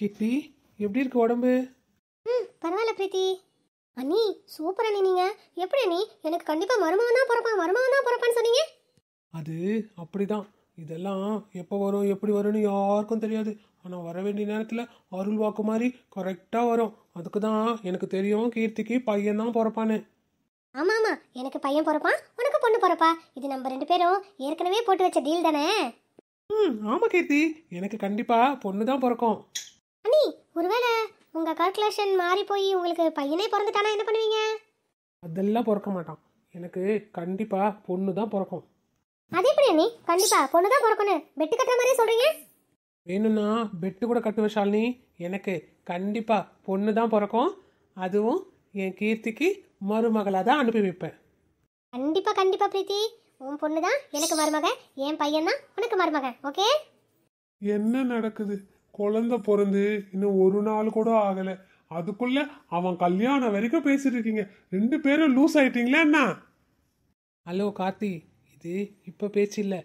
கீர்த்தி எப்படி இருக்கு உடம்பு ம் பரவாயில்ல பிரீத்தி அண்ணி சூப்பர் அண்ணி நீங்க எப்படி அண்ணி எனக்கு கண்டிப்பா மருமகன் தான் பிறப்பான் மருமகன் தான் பிறப்பான்னு சொன்னீங்க அது அப்படிதான் இதெல்லாம் எப்போ வரும் எப்படி வரும்னு யாருக்கும் தெரியாது ஆனால் வர வேண்டிய நேரத்தில் அருள் வாக்கு மாதிரி கரெக்டாக வரும் அதுக்கு தான் எனக்கு தெரியும் கீர்த்திக்கு பையன் தான் பிறப்பான்னு ஆமாம் ஆமாம் எனக்கு பையன் பிறப்பான் உனக்கு பொண்ணு பிறப்பா இது நம்ம ரெண்டு பேரும் ஏற்கனவே போட்டு வச்ச டீல் தானே ம் ஆமாம் கீர்த்தி எனக்கு கண்டிப்பாக பொண்ணு தான் பிறக்கும் ஒருவேளை உங்கள் கால்குலேஷன் மாறி போய் உங்களுக்கு பையனே பிறந்துட்டானா என்ன பண்ணுவீங்க அதெல்லாம் பிறக்க மாட்டான் எனக்கு கண்டிப்பாக பொண்ணு தான் பிறக்கும் அது எப்படி நீ கண்டிப்பாக பொண்ணு தான் பிறக்கணும் பெட்டு கட்டுற மாதிரி சொல்கிறீங்க வேணும்னா பெட்டு கூட கட்டுவ ஷாலினி எனக்கு கண்டிப்பாக பொண்ணு தான் பிறக்கும் அதுவும் என் கீர்த்திக்கு மருமகளாக தான் அனுப்பி வைப்பேன் கண்டிப்பாக கண்டிப்பாக பிரீத்தி உன் பொண்ணு தான் எனக்கு மருமக என் பையன் தான் உனக்கு மருமகன் ஓகே என்ன நடக்குது குழந்த பிறந்து இன்னும் ஒரு நாள் கூட ஆகலை அதுக்குள்ள அவன் கல்யாணம் வரைக்கும் பேசிட்டு இருக்கீங்க ரெண்டு பேரும் லூஸ் ஆயிட்டீங்களா என்ன ஹலோ கார்த்தி இது இப்போ பேச்சு இல்ல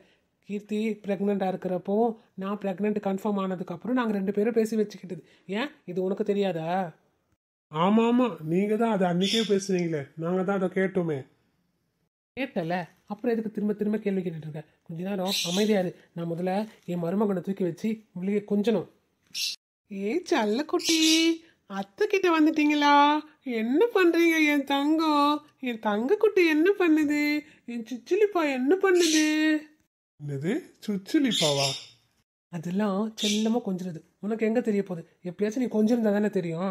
கீர்த்தி பிரெக்னண்டா இருக்கிறப்போ நான் பிரெக்னன்ட் கன்ஃபார்ம் ஆனதுக்கப்புறம் நாங்கள் ரெண்டு பேரும் பேசி வச்சுக்கிட்டது ஏன் இது உனக்கு தெரியாதா ஆமாம் ஆமாம் நீங்கள் தான் அதை அன்றைக்கே பேசுனீங்களே நாங்கள் தான் அதை கேட்டோமே கேட்டல அப்புறம் எதுக்கு திரும்ப திரும்ப கேள்வி கேட்டுட்டு இருக்கேன் கொஞ்ச நேரம் அமைதியாரு நான் முதல்ல என் மருமகனை தூக்கி வச்சு வெளியே கொஞ்சணும் ஏ அத்தை கிட்ட வந்துட்டீங்களா என்ன பண்றீங்க என் தங்கம் என் தங்க குட்டி என்ன பண்ணுது என் சுச்சுலிப்பா என்ன பண்ணுது என்னது சுச்சுலிப்பாவா அதெல்லாம் செல்லமா கொஞ்சிருது உனக்கு எங்க தெரிய போகுது எப்பயாச்சும் நீ கொஞ்சிருந்தா தானே தெரியும்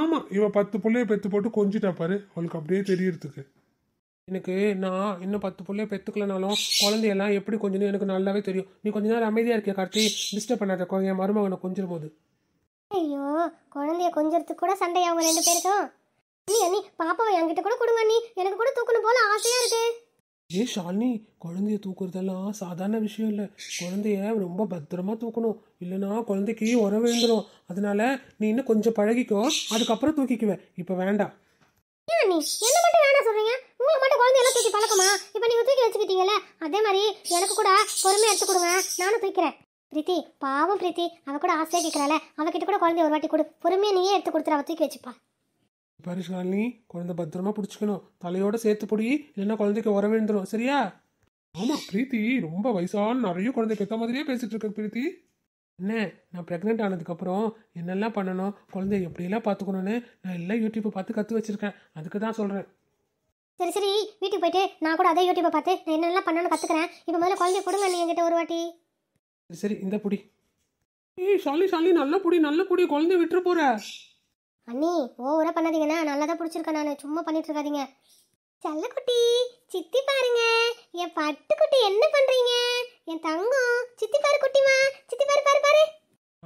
ஆமா இவ பத்து பிள்ளைய பெத்து போட்டு கொஞ்சிட்டா பாரு அவளுக்கு அப்படியே தெரியறதுக்கு எனக்கு நான் இன்னும் பத்து பிள்ளைய பெற்றுக்கலனாலும் குழந்தையெல்லாம் எப்படி கொஞ்சம் எனக்கு நல்லாவே தெரியும் நீ கொஞ்ச நேரம் அமைதியாக இருக்கிய கார்த்தி டிஸ்டர்ப் பண்ணாத என் மருமகனை கொஞ்சம் போது ஐயோ குழந்தைய கொஞ்சத்துக்கு கூட சண்டை அவங்க ரெண்டு பேருக்கும் நீ அண்ணி பாப்பாவை என்கிட்ட கூட கொடுங்க நீ எனக்கு கூட தூக்கணும் போல ஆசையா இருக்கு ஏ ஷாலினி குழந்தைய தூக்குறதெல்லாம் சாதாரண விஷயம் இல்லை குழந்தைய ரொம்ப பத்திரமா தூக்கணும் இல்லைன்னா குழந்தைக்கு உரம் விழுந்துடும் அதனால நீ இன்னும் கொஞ்சம் பழகிக்கோ அதுக்கப்புறம் தூக்கிக்குவேன் இப்போ வேண்டாம் என்ன மட்டும் வேணாம் சொல்றீங்க அதே மாதிரி எனக்கு கூட பொறுமையாக எடுத்து கொடுங்க நானும் தூக்கிறேன் பிரீத்தி பாவம் பிரீத்தி அவ கூட ஆசையாக கேட்குறாள் அவகிட்ட கூட குழந்தைய ஒரு வாட்டி கொடு பொறுமையை நீயே எடுத்து கொடுத்துரு அவ தூக்கி வச்சுப்பா பரிசாலினி குழந்தை பத்திரமா பிடிச்சிக்கணும் தலையோட சேர்த்து பிடி இல்லைன்னா குழந்தைக்கு உர விழுந்துடும் சரியா ஆமா பிரீத்தி ரொம்ப வயசான நிறைய குழந்தை ஏற்ற மாதிரியே பேசிட்டு இருக்க பிரீத்தி என்ன நான் ப்ரெக்னென்ட் ஆனதுக்கப்புறம் என்னெல்லாம் பண்ணணும் குழந்தைய எப்படியெல்லாம் பார்த்துக்கணும்னு நான் எல்லாம் யூடியூப்பை பார்த்து கற்று வச்சிருக்கேன் அதுக்கு தான் சொல்கிறேன் சரி சரி வீட்டுக்கு போயிட்டு நான் கூட அதே யூடியூப்பை பார்த்து நான் என்னெல்லாம் பண்ணணும்னு கற்றுக்குறேன் இப்போ முதல்ல குழந்தைய கொடுங்க நீ என்கிட்ட ஒரு வாட்டி சரி சரி இந்த புடி ஏய் சாலி சாலி நல்ல புடி நல்ல புடி குழந்தை விட்டுரு போற அண்ணி ஓவரா பண்ணாதீங்கண்ணா நல்லா தான் பிடிச்சிருக்கேன் நான் சும்மா பண்ணிட்டு இருக்காதீங்க செல்லக்குட்டி சித்தி பாருங்க என் பட்டுக்குட்டி என்ன பண்ணுறீங்க என் தங்கம் சித்தி பாரு குட்டிமா சித்தி பாரு பாரு பாரு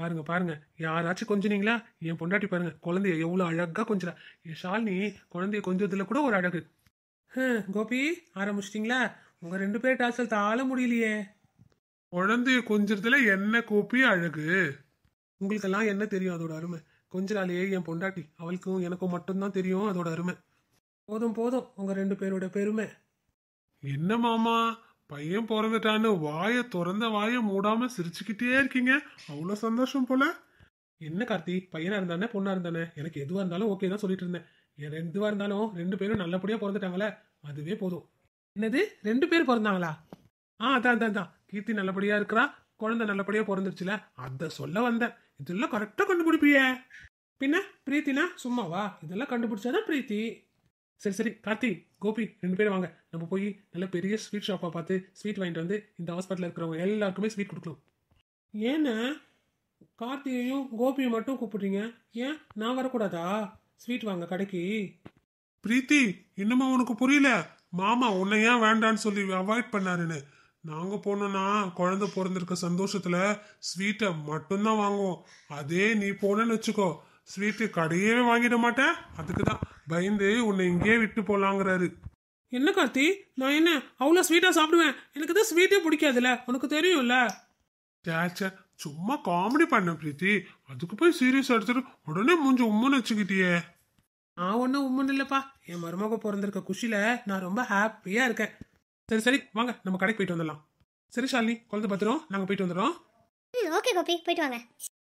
பாருங்க பாருங்க யாராச்சும் கொஞ்சினீங்களா என் பொண்டாட்டி பாருங்க குழந்தைய எவ்வளோ அழகா கொஞ்சினா என் சாலினி குழந்தைய கொஞ்சதுல கூட ஒரு அழகு கோபி ஆரம்பிச்சிட்டிங்களா உங்க ரெண்டு பேர் டாச்சல் தாழ முடியலையே குழந்தைய கொஞ்சத்துல என்ன கோபி அழகு உங்களுக்கெல்லாம் என்ன தெரியும் அதோட அருமை கொஞ்ச என் பொண்டாட்டி அவளுக்கும் எனக்கும் மட்டும்தான் தெரியும் அதோட அருமை போதும் போதும் உங்க ரெண்டு பேரோட பெருமை என்ன மாமா பையன் பிறந்துட்டான்னு வாய திறந்த வாய மூடாம சிரிச்சுக்கிட்டே இருக்கீங்க அவ்வளோ சந்தோஷம் போல என்ன கார்த்தி பையனா இருந்தானே பொண்ணா இருந்தானே எனக்கு எதுவா இருந்தாலும் ஓகே தான் சொல்லிட்டு இருந்தேன் எதுவாக இருந்தாலும் ரெண்டு பேரும் நல்லபடியாக பிறந்துட்டாங்களே அதுவே போதும் என்னது ரெண்டு பேர் பிறந்தாங்களா ஆ அதான் தான் தான் கீர்த்தி நல்லபடியாக இருக்கிறா குழந்தை நல்லபடியாக பிறந்துருச்சுல அதை சொல்ல வந்தேன் இதெல்லாம் கரெக்டாக கண்டுபிடிப்பிய பின்ன பிரீத்தினா சும்மாவா இதெல்லாம் கண்டுபிடிச்சாதான் பிரீத்தி சரி சரி கார்த்தி கோபி ரெண்டு பேரும் வாங்க நம்ம போய் நல்ல பெரிய ஸ்வீட் ஷாப்பாக பார்த்து ஸ்வீட் வாங்கிட்டு வந்து இந்த ஹாஸ்பிட்டலில் இருக்கிறவங்க எல்லாருக்குமே ஸ்வீட் கொடுக்கலாம் ஏன்னா கார்த்தியையும் கோபியை மட்டும் கூப்பிடுறீங்க ஏன் நான் வரக்கூடாதா ஸ்வீட் வாங்க கடைக்கு பிரீத்தி என்னம்மா உனக்கு புரியல மாமா உன்னை ஏன் வேண்டான்னு சொல்லி அவாய்ட் பண்ணாருன்னு நாங்கள் போனோம்னா குழந்தை பிறந்திருக்க சந்தோஷத்தில் ஸ்வீட்டை மட்டும்தான் வாங்குவோம் அதே நீ போனேன்னு வச்சுக்கோ ஸ்வீட்டு கடையே வாங்கிட மாட்டேன் அதுக்கு தான் பயந்து உன்னை இங்கேயே விட்டு போகலாங்கிறாரு என்ன கார்த்தி நான் என்ன அவ்வளோ ஸ்வீட்டாக சாப்பிடுவேன் எனக்கு தான் ஸ்வீட்டே பிடிக்காதுல்ல உனக்கு தெரியும்ல சேச்சே சும்மா காமெடி பண்ண பிரீத்தி அதுக்கு போய் சீரியஸ் எடுத்துட்டு உடனே மூஞ்சி உம்முன்னு வச்சுக்கிட்டியே நான் ஒன்றும் உம்முன்னு இல்லைப்பா என் மருமக பிறந்திருக்க குஷியில நான் ரொம்ப ஹாப்பியாக இருக்கேன் சரி சரி வாங்க நம்ம கடைக்கு போயிட்டு வந்துடலாம் சரி ஷாலினி குழந்தை பத்திரம் நாங்கள் போயிட்டு வந்துடுறோம் ஓகே கோபி போயிட்டு வாங்க